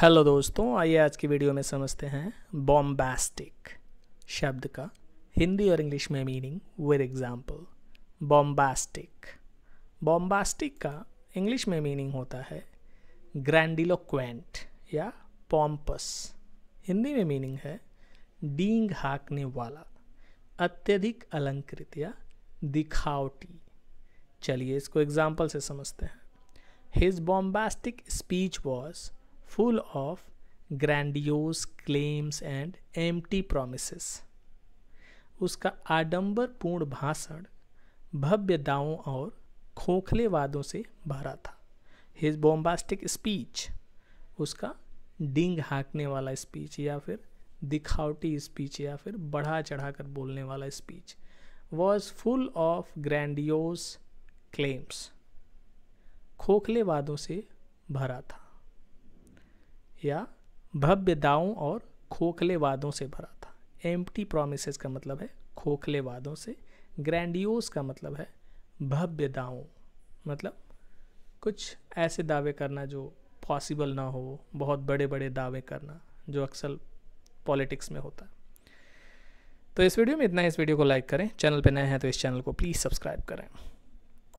Hello दोस्तों आइए आज की वीडियो में समझते हैं बॉम्बास्टिक शब्द का हिंदी और इंग्लिश में meaning with example bombastic bombastic का इंग्लिश में मीनिंग होता है ग्रैंडिलोक्वेंट या पॉम्पस हिंदी में मीनिंग है डींग हाँकने वाला अत्यधिक अलंकृत या दिखावटी चलिए इसको एग्जाम्पल से समझते हैं his bombastic speech was full of grandiose claims and empty promises. उसका आडंबरपूर्ण भाषण भव्य दावों और खोखले वादों से भरा था हिज बॉम्बास्टिक स्पीच उसका डिंग हाँकने वाला स्पीच या फिर दिखावटी स्पीच या फिर बढ़ा चढ़ा कर बोलने वाला speech was full of grandiose claims खोखले वादों से भरा था या भव्य दावों और खोखले वादों से भरा था एम्प्टी प्रोमिस का मतलब है खोखले वादों से ग्रैंडियोस का मतलब है भव्य दावों मतलब कुछ ऐसे दावे करना जो पॉसिबल ना हो बहुत बड़े बड़े दावे करना जो अक्सर पॉलिटिक्स में होता है तो इस वीडियो में इतना इस वीडियो को लाइक करें चैनल पर नए हैं तो इस चैनल को प्लीज़ सब्सक्राइब करें